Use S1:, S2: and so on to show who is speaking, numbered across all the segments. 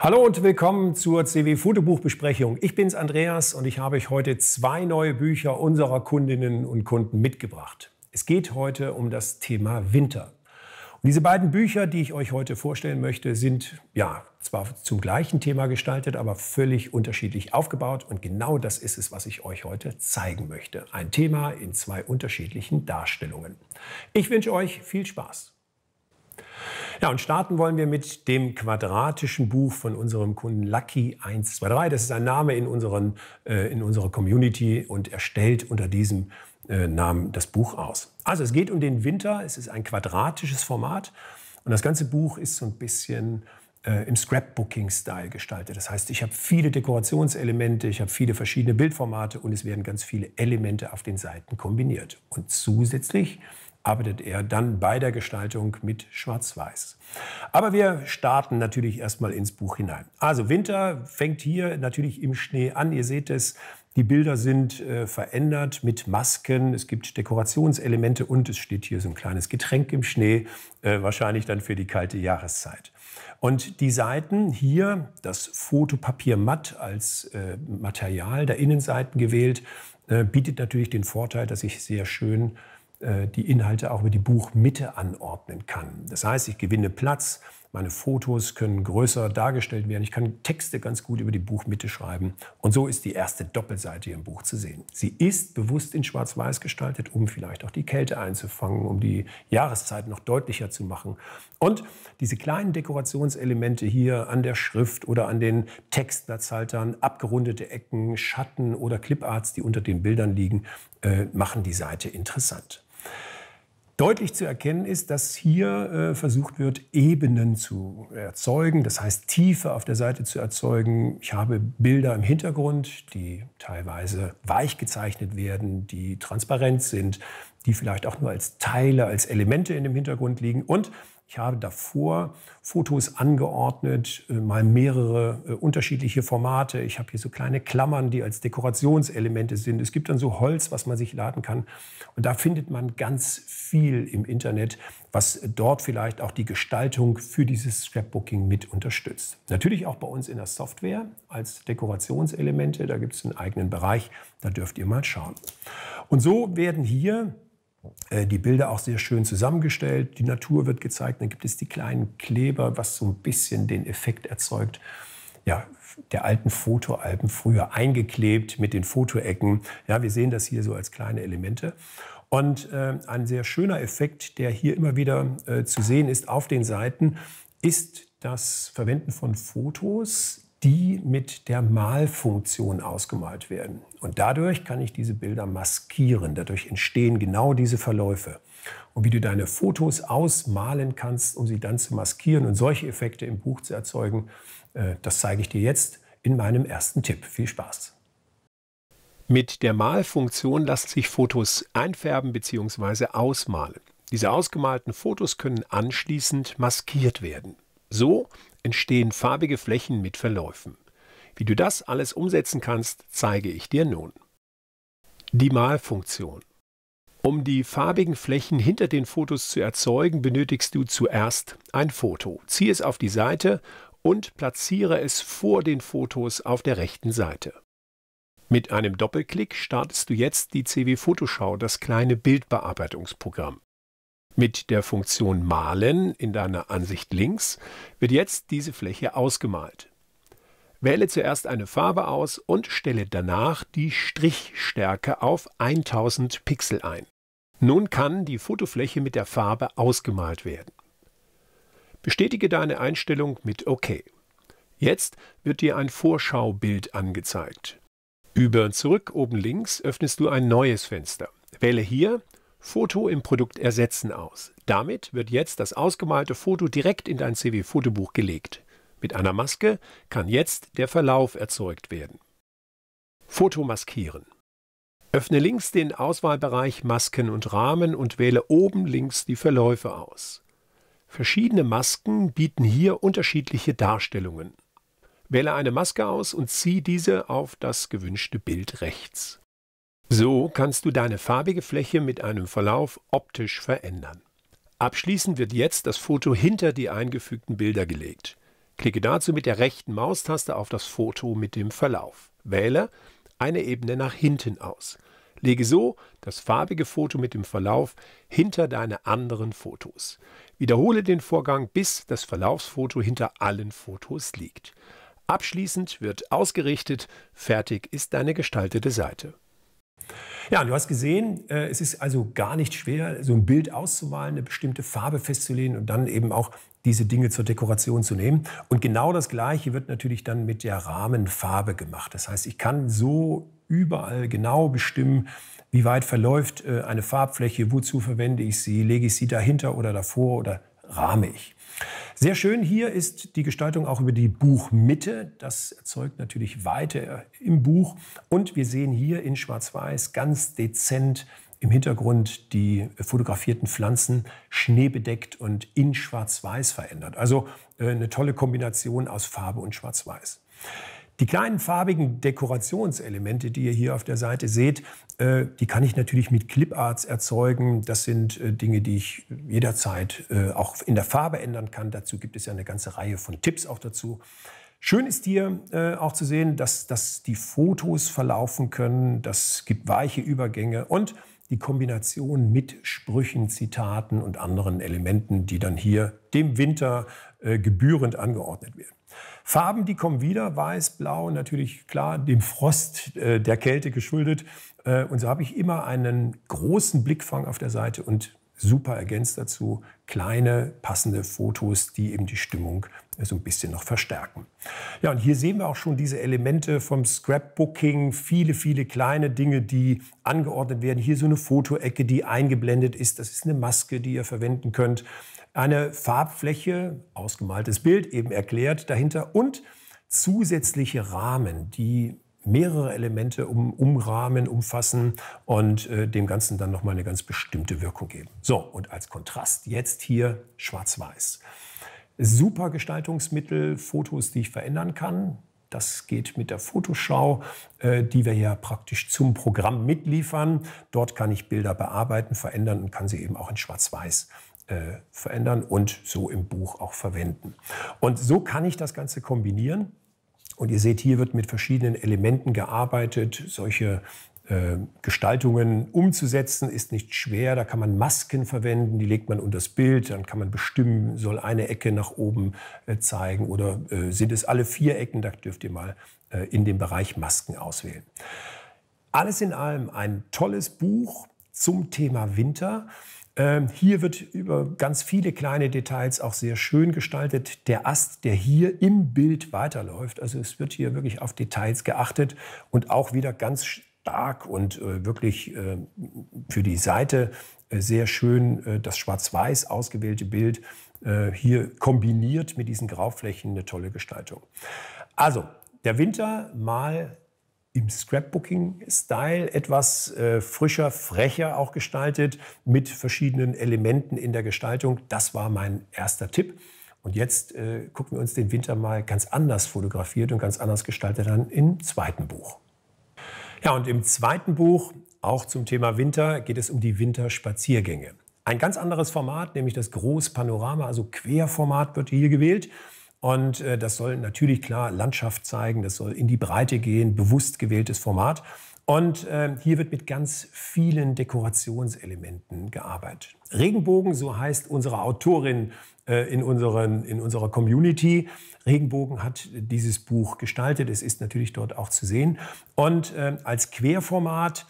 S1: Hallo und willkommen zur CW Fotobuchbesprechung. Ich bin's Andreas und ich habe euch heute zwei neue Bücher unserer Kundinnen und Kunden mitgebracht. Es geht heute um das Thema Winter. Und diese beiden Bücher, die ich euch heute vorstellen möchte, sind ja zwar zum gleichen Thema gestaltet, aber völlig unterschiedlich aufgebaut und genau das ist es, was ich euch heute zeigen möchte. Ein Thema in zwei unterschiedlichen Darstellungen. Ich wünsche euch viel Spaß. Ja, und starten wollen wir mit dem quadratischen Buch von unserem Kunden Lucky123. Das ist ein Name in, unseren, äh, in unserer Community und er stellt unter diesem äh, Namen das Buch aus. Also es geht um den Winter, es ist ein quadratisches Format und das ganze Buch ist so ein bisschen äh, im Scrapbooking-Style gestaltet. Das heißt, ich habe viele Dekorationselemente, ich habe viele verschiedene Bildformate und es werden ganz viele Elemente auf den Seiten kombiniert. Und zusätzlich arbeitet er dann bei der Gestaltung mit Schwarz-Weiß. Aber wir starten natürlich erstmal ins Buch hinein. Also Winter fängt hier natürlich im Schnee an. Ihr seht es, die Bilder sind äh, verändert mit Masken, es gibt Dekorationselemente und es steht hier so ein kleines Getränk im Schnee, äh, wahrscheinlich dann für die kalte Jahreszeit. Und die Seiten hier, das Fotopapier matt als äh, Material der Innenseiten gewählt, äh, bietet natürlich den Vorteil, dass ich sehr schön äh, die Inhalte auch über die Buchmitte anordnen kann. Das heißt, ich gewinne Platz, meine Fotos können größer dargestellt werden, ich kann Texte ganz gut über die Buchmitte schreiben. Und so ist die erste Doppelseite im Buch zu sehen. Sie ist bewusst in Schwarz-Weiß gestaltet, um vielleicht auch die Kälte einzufangen, um die Jahreszeit noch deutlicher zu machen. Und diese kleinen Dekorationselemente hier an der Schrift oder an den Textplatzhaltern, abgerundete Ecken, Schatten oder Cliparts, die unter den Bildern liegen, äh, machen die Seite interessant. Deutlich zu erkennen ist, dass hier äh, versucht wird, Ebenen zu erzeugen, das heißt Tiefe auf der Seite zu erzeugen. Ich habe Bilder im Hintergrund, die teilweise weich gezeichnet werden, die transparent sind, die vielleicht auch nur als Teile, als Elemente in dem Hintergrund liegen. Und ich habe davor Fotos angeordnet, äh, mal mehrere äh, unterschiedliche Formate. Ich habe hier so kleine Klammern, die als Dekorationselemente sind. Es gibt dann so Holz, was man sich laden kann. Und da findet man ganz viel im Internet, was dort vielleicht auch die Gestaltung für dieses Scrapbooking mit unterstützt. Natürlich auch bei uns in der Software als Dekorationselemente. Da gibt es einen eigenen Bereich. Da dürft ihr mal schauen. Und so werden hier äh, die Bilder auch sehr schön zusammengestellt. Die Natur wird gezeigt. Dann gibt es die kleinen Kleber, was so ein bisschen den Effekt erzeugt. Ja, der alten Fotoalben früher eingeklebt mit den Fotoecken. Ja, wir sehen das hier so als kleine Elemente. Und äh, ein sehr schöner Effekt, der hier immer wieder äh, zu sehen ist auf den Seiten, ist das Verwenden von Fotos die mit der Malfunktion ausgemalt werden. Und dadurch kann ich diese Bilder maskieren. Dadurch entstehen genau diese Verläufe. Und wie du deine Fotos ausmalen kannst, um sie dann zu maskieren und solche Effekte im Buch zu erzeugen, äh, das zeige ich dir jetzt in meinem ersten Tipp. Viel Spaß! Mit der Malfunktion lassen sich Fotos einfärben bzw. ausmalen. Diese ausgemalten Fotos können anschließend maskiert werden. So entstehen farbige Flächen mit Verläufen. Wie du das alles umsetzen kannst, zeige ich dir nun. Die Malfunktion. Um die farbigen Flächen hinter den Fotos zu erzeugen, benötigst du zuerst ein Foto. Zieh es auf die Seite und platziere es vor den Fotos auf der rechten Seite. Mit einem Doppelklick startest du jetzt die CW Photoshow, das kleine Bildbearbeitungsprogramm. Mit der Funktion Malen in deiner Ansicht links wird jetzt diese Fläche ausgemalt. Wähle zuerst eine Farbe aus und stelle danach die Strichstärke auf 1000 Pixel ein. Nun kann die Fotofläche mit der Farbe ausgemalt werden. Bestätige deine Einstellung mit OK. Jetzt wird dir ein Vorschaubild angezeigt. Über Zurück oben links öffnest du ein neues Fenster. Wähle hier Foto im Produkt ersetzen aus. Damit wird jetzt das ausgemalte Foto direkt in dein CW-Fotobuch gelegt. Mit einer Maske kann jetzt der Verlauf erzeugt werden. Foto maskieren. Öffne links den Auswahlbereich Masken und Rahmen und wähle oben links die Verläufe aus. Verschiedene Masken bieten hier unterschiedliche Darstellungen. Wähle eine Maske aus und ziehe diese auf das gewünschte Bild rechts. So kannst du deine farbige Fläche mit einem Verlauf optisch verändern. Abschließend wird jetzt das Foto hinter die eingefügten Bilder gelegt. Klicke dazu mit der rechten Maustaste auf das Foto mit dem Verlauf. Wähle eine Ebene nach hinten aus. Lege so das farbige Foto mit dem Verlauf hinter deine anderen Fotos. Wiederhole den Vorgang, bis das Verlaufsfoto hinter allen Fotos liegt. Abschließend wird ausgerichtet, fertig ist deine gestaltete Seite. Ja, du hast gesehen, äh, es ist also gar nicht schwer, so ein Bild auszumalen, eine bestimmte Farbe festzulegen und dann eben auch diese Dinge zur Dekoration zu nehmen. Und genau das Gleiche wird natürlich dann mit der Rahmenfarbe gemacht. Das heißt, ich kann so überall genau bestimmen, wie weit verläuft äh, eine Farbfläche, wozu verwende ich sie, lege ich sie dahinter oder davor oder rahme ich. Sehr schön hier ist die Gestaltung auch über die Buchmitte. Das erzeugt natürlich Weite äh, im Buch. Und wir sehen hier in Schwarz-Weiß ganz dezent im Hintergrund die fotografierten Pflanzen schneebedeckt und in Schwarz-Weiß verändert. Also äh, eine tolle Kombination aus Farbe und Schwarz-Weiß. Die kleinen farbigen Dekorationselemente, die ihr hier auf der Seite seht, äh, die kann ich natürlich mit Cliparts erzeugen. Das sind äh, Dinge, die ich jederzeit äh, auch in der Farbe ändern kann. Dazu gibt es ja eine ganze Reihe von Tipps auch dazu. Schön ist hier auch zu sehen, dass, dass die Fotos verlaufen können. Das gibt weiche Übergänge und die Kombination mit Sprüchen, Zitaten und anderen Elementen, die dann hier dem Winter äh, gebührend angeordnet werden. Farben, die kommen wieder, weiß, blau, natürlich klar, dem Frost, äh, der Kälte geschuldet. Äh, und so habe ich immer einen großen Blickfang auf der Seite und super ergänzt dazu kleine passende Fotos, die eben die Stimmung äh, so ein bisschen noch verstärken. Ja, und hier sehen wir auch schon diese Elemente vom Scrapbooking, viele, viele kleine Dinge, die angeordnet werden. Hier so eine Fotoecke, die eingeblendet ist. Das ist eine Maske, die ihr verwenden könnt eine Farbfläche, ausgemaltes Bild, eben erklärt dahinter und zusätzliche Rahmen, die mehrere Elemente um, umrahmen, umfassen und äh, dem Ganzen dann nochmal eine ganz bestimmte Wirkung geben. So, und als Kontrast jetzt hier schwarz-weiß. Super Gestaltungsmittel, Fotos, die ich verändern kann. Das geht mit der Fotoschau, äh, die wir ja praktisch zum Programm mitliefern. Dort kann ich Bilder bearbeiten, verändern und kann sie eben auch in schwarz-weiß äh, äh, verändern und so im Buch auch verwenden. Und so kann ich das Ganze kombinieren. Und ihr seht, hier wird mit verschiedenen Elementen gearbeitet. Solche äh, Gestaltungen umzusetzen ist nicht schwer. Da kann man Masken verwenden, die legt man unter das Bild. Dann kann man bestimmen, soll eine Ecke nach oben äh, zeigen oder äh, sind es alle vier Ecken. Da dürft ihr mal äh, in dem Bereich Masken auswählen. Alles in allem ein tolles Buch zum Thema Winter. Ähm, hier wird über ganz viele kleine Details auch sehr schön gestaltet. Der Ast, der hier im Bild weiterläuft, also es wird hier wirklich auf Details geachtet und auch wieder ganz stark und äh, wirklich äh, für die Seite äh, sehr schön das schwarz-weiß ausgewählte Bild hier kombiniert mit diesen Grauflächen eine tolle Gestaltung. Also der Winter mal im Scrapbooking-Style etwas äh, frischer, frecher auch gestaltet mit verschiedenen Elementen in der Gestaltung. Das war mein erster Tipp. Und jetzt äh, gucken wir uns den Winter mal ganz anders fotografiert und ganz anders gestaltet an im zweiten Buch. Ja, und im zweiten Buch, auch zum Thema Winter, geht es um die Winterspaziergänge. Ein ganz anderes Format, nämlich das Großpanorama, also Querformat wird hier gewählt. Und äh, das soll natürlich klar Landschaft zeigen, das soll in die Breite gehen, bewusst gewähltes Format. Und äh, hier wird mit ganz vielen Dekorationselementen gearbeitet. Regenbogen, so heißt unsere Autorin äh, in, unseren, in unserer Community. Regenbogen hat dieses Buch gestaltet. Es ist natürlich dort auch zu sehen. Und ähm, als Querformat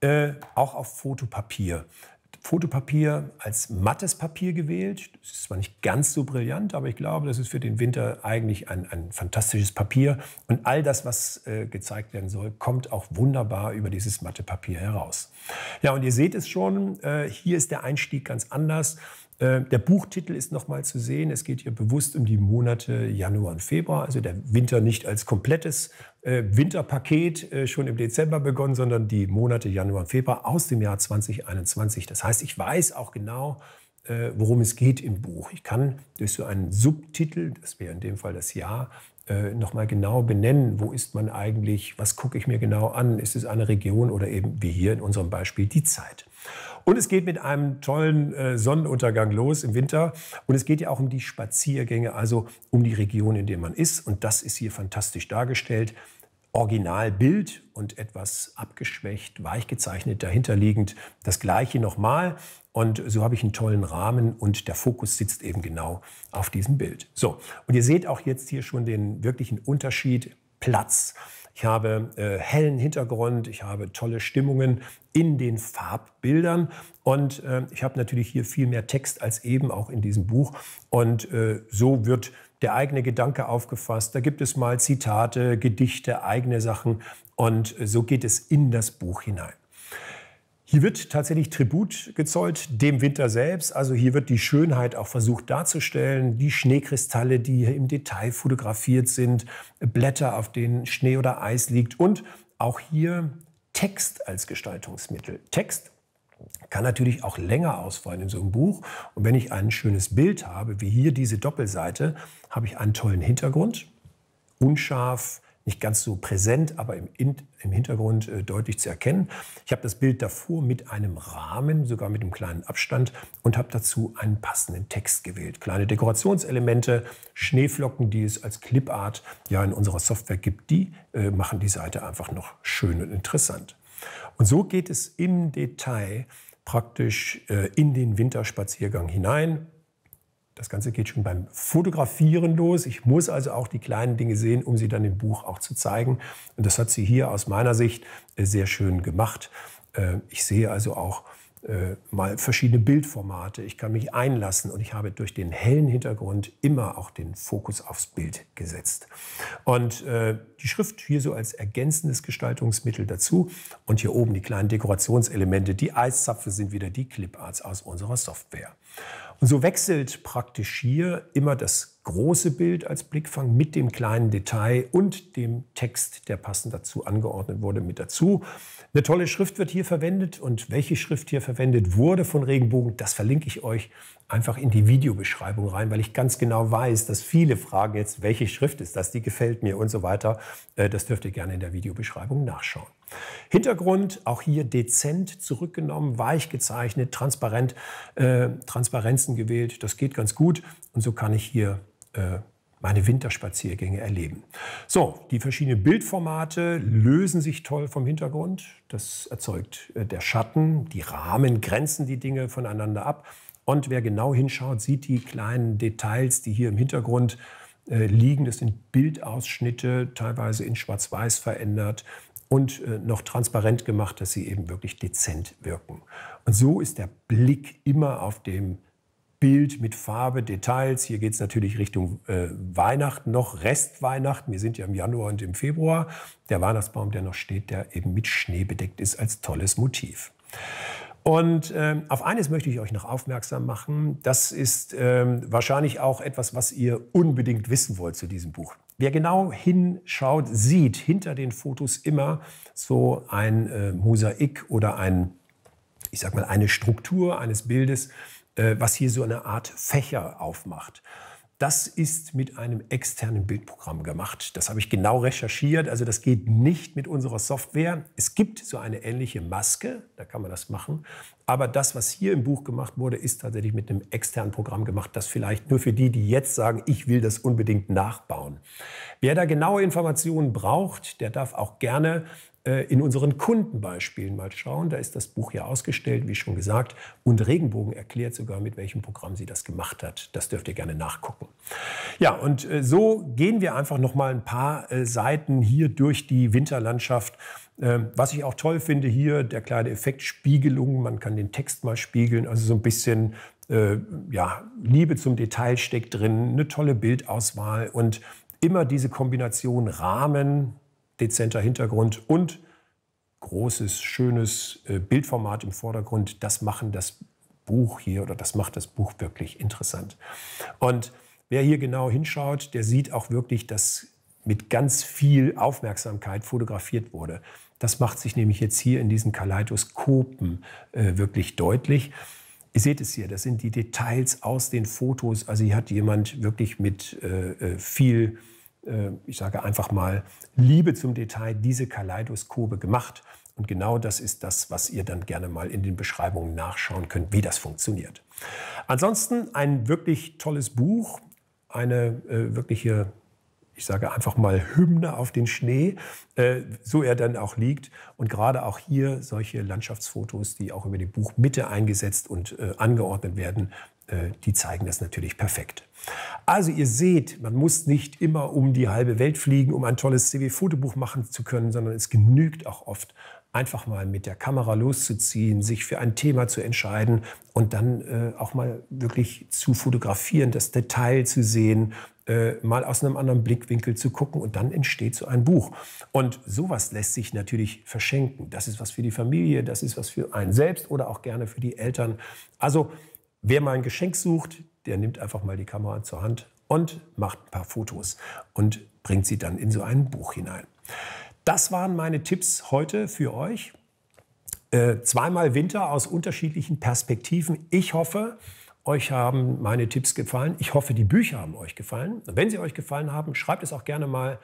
S1: äh, auch auf Fotopapier Fotopapier als mattes Papier gewählt. Das ist zwar nicht ganz so brillant, aber ich glaube, das ist für den Winter eigentlich ein, ein fantastisches Papier. Und all das, was äh, gezeigt werden soll, kommt auch wunderbar über dieses matte Papier heraus. Ja, und ihr seht es schon, äh, hier ist der Einstieg ganz anders. Äh, der Buchtitel ist nochmal zu sehen. Es geht hier bewusst um die Monate Januar und Februar, also der Winter nicht als komplettes äh, Winterpaket äh, schon im Dezember begonnen, sondern die Monate Januar und Februar aus dem Jahr 2021. Das heißt, ich weiß auch genau, worum es geht im Buch. Ich kann durch so einen Subtitel, das wäre in dem Fall das Jahr, nochmal genau benennen, wo ist man eigentlich, was gucke ich mir genau an, ist es eine Region oder eben wie hier in unserem Beispiel die Zeit. Und es geht mit einem tollen äh, Sonnenuntergang los im Winter. Und es geht ja auch um die Spaziergänge, also um die Region, in der man ist. Und das ist hier fantastisch dargestellt. Originalbild und etwas abgeschwächt, weich gezeichnet dahinterliegend. Das gleiche nochmal. Und so habe ich einen tollen Rahmen und der Fokus sitzt eben genau auf diesem Bild. So, und ihr seht auch jetzt hier schon den wirklichen Unterschied Platz ich habe äh, hellen Hintergrund, ich habe tolle Stimmungen in den Farbbildern und äh, ich habe natürlich hier viel mehr Text als eben auch in diesem Buch und äh, so wird der eigene Gedanke aufgefasst. Da gibt es mal Zitate, Gedichte, eigene Sachen und äh, so geht es in das Buch hinein. Hier wird tatsächlich Tribut gezollt dem Winter selbst. Also hier wird die Schönheit auch versucht darzustellen. Die Schneekristalle, die hier im Detail fotografiert sind, Blätter, auf denen Schnee oder Eis liegt und auch hier Text als Gestaltungsmittel. Text kann natürlich auch länger ausfallen in so einem Buch. Und wenn ich ein schönes Bild habe, wie hier diese Doppelseite, habe ich einen tollen Hintergrund. Unscharf, nicht ganz so präsent, aber im, im Hintergrund äh, deutlich zu erkennen. Ich habe das Bild davor mit einem Rahmen, sogar mit einem kleinen Abstand und habe dazu einen passenden Text gewählt. Kleine Dekorationselemente, Schneeflocken, die es als Clipart ja in unserer Software gibt, die äh, machen die Seite einfach noch schön und interessant. Und so geht es im Detail praktisch äh, in den Winterspaziergang hinein. Das Ganze geht schon beim Fotografieren los. Ich muss also auch die kleinen Dinge sehen, um sie dann im Buch auch zu zeigen. Und das hat sie hier aus meiner Sicht äh, sehr schön gemacht. Äh, ich sehe also auch äh, mal verschiedene Bildformate. Ich kann mich einlassen und ich habe durch den hellen Hintergrund immer auch den Fokus aufs Bild gesetzt. Und die Schrift hier so als ergänzendes Gestaltungsmittel dazu. Und hier oben die kleinen Dekorationselemente, die Eiszapfen sind wieder die Cliparts aus unserer Software. Und so wechselt praktisch hier immer das große Bild als Blickfang mit dem kleinen Detail und dem Text, der passend dazu angeordnet wurde, mit dazu. Eine tolle Schrift wird hier verwendet und welche Schrift hier verwendet wurde von Regenbogen, das verlinke ich euch einfach in die Videobeschreibung rein, weil ich ganz genau weiß, dass viele fragen jetzt, welche Schrift ist das, die gefällt mir und so weiter. Äh, das dürft ihr gerne in der Videobeschreibung nachschauen. Hintergrund auch hier dezent zurückgenommen, weich gezeichnet, transparent, äh, Transparenzen gewählt. Das geht ganz gut und so kann ich hier äh, meine Winterspaziergänge erleben. So, die verschiedenen Bildformate lösen sich toll vom Hintergrund. Das erzeugt äh, der Schatten, die Rahmen grenzen die Dinge voneinander ab. Und wer genau hinschaut, sieht die kleinen Details, die hier im Hintergrund äh, liegen. Das sind Bildausschnitte, teilweise in Schwarz-Weiß verändert und äh, noch transparent gemacht, dass sie eben wirklich dezent wirken. Und so ist der Blick immer auf dem Bild mit Farbe, Details. Hier geht es natürlich Richtung äh, Weihnachten noch, Restweihnachten. Wir sind ja im Januar und im Februar. Der Weihnachtsbaum, der noch steht, der eben mit Schnee bedeckt ist, als tolles Motiv. Und ähm, auf eines möchte ich euch noch aufmerksam machen. Das ist ähm, wahrscheinlich auch etwas, was ihr unbedingt wissen wollt zu diesem Buch. Wer genau hinschaut, sieht hinter den Fotos immer so ein äh, Mosaik oder ein, ich sag mal, eine Struktur eines Bildes, äh, was hier so eine Art Fächer aufmacht. Das ist mit einem externen Bildprogramm gemacht. Das habe ich genau recherchiert. Also das geht nicht mit unserer Software. Es gibt so eine ähnliche Maske, da kann man das machen. Aber das, was hier im Buch gemacht wurde, ist tatsächlich mit einem externen Programm gemacht. Das vielleicht nur für die, die jetzt sagen, ich will das unbedingt nachbauen. Wer da genaue Informationen braucht, der darf auch gerne äh, in unseren Kundenbeispielen mal schauen. Da ist das Buch ja ausgestellt, wie schon gesagt. Und Regenbogen erklärt sogar, mit welchem Programm sie das gemacht hat. Das dürft ihr gerne nachgucken. Ja, und äh, so gehen wir einfach noch mal ein paar äh, Seiten hier durch die Winterlandschaft. Ähm, was ich auch toll finde hier, der kleine Effekt Spiegelung. Man kann den Text mal spiegeln. Also so ein bisschen ja, Liebe zum Detail steckt drin, eine tolle Bildauswahl und immer diese Kombination Rahmen, dezenter Hintergrund und großes, schönes äh, Bildformat im Vordergrund, das machen das Buch hier oder das macht das Buch wirklich interessant. Und wer hier genau hinschaut, der sieht auch wirklich, dass mit ganz viel Aufmerksamkeit fotografiert wurde. Das macht sich nämlich jetzt hier in diesen Kaleidoskopen äh, wirklich deutlich. Ihr seht es hier, das sind die Details aus den Fotos. Also hier hat jemand wirklich mit äh, äh viel äh, ich sage einfach mal, Liebe zum Detail diese Kaleidoskope gemacht. Und genau das ist das, was ihr dann gerne mal in den Beschreibungen nachschauen könnt, wie das funktioniert. Ansonsten ein wirklich tolles Buch, eine äh, wirkliche, ich sage einfach mal, Hymne auf den Schnee, äh, so er dann auch liegt. Und gerade auch hier solche Landschaftsfotos, die auch über die Buchmitte eingesetzt und äh, angeordnet werden, äh, die zeigen das natürlich perfekt. Also ihr seht, man muss nicht immer um die halbe Welt fliegen, um ein tolles CW-Fotobuch machen zu können, sondern es genügt auch oft, einfach mal mit der Kamera loszuziehen, sich für ein Thema zu entscheiden und dann äh, auch mal wirklich zu fotografieren, das Detail zu sehen, äh, mal aus einem anderen Blickwinkel zu gucken und dann entsteht so ein Buch. Und sowas lässt sich natürlich verschenken. Das ist was für die Familie, das ist was für einen selbst oder auch gerne für die Eltern. Also Wer mal ein Geschenk sucht, der nimmt einfach mal die Kamera zur Hand und macht ein paar Fotos und bringt sie dann in so ein Buch hinein. Das waren meine Tipps heute für euch. Äh, zweimal Winter aus unterschiedlichen Perspektiven. Ich hoffe, euch haben meine Tipps gefallen. Ich hoffe, die Bücher haben euch gefallen. Und wenn sie euch gefallen haben, schreibt es auch gerne mal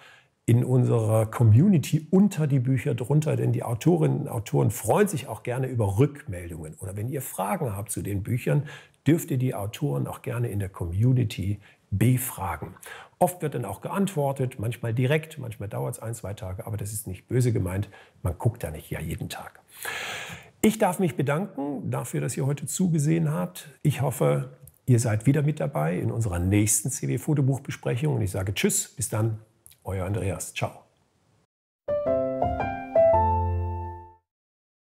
S1: in unserer Community unter die Bücher drunter, denn die Autorinnen und Autoren freuen sich auch gerne über Rückmeldungen. Oder wenn ihr Fragen habt zu den Büchern, dürft ihr die Autoren auch gerne in der Community befragen. Oft wird dann auch geantwortet, manchmal direkt, manchmal dauert es ein, zwei Tage, aber das ist nicht böse gemeint, man guckt da nicht ja jeden Tag. Ich darf mich bedanken dafür, dass ihr heute zugesehen habt. Ich hoffe, ihr seid wieder mit dabei in unserer nächsten CW-Fotobuchbesprechung und ich sage Tschüss, bis dann. Euer Andreas. Ciao.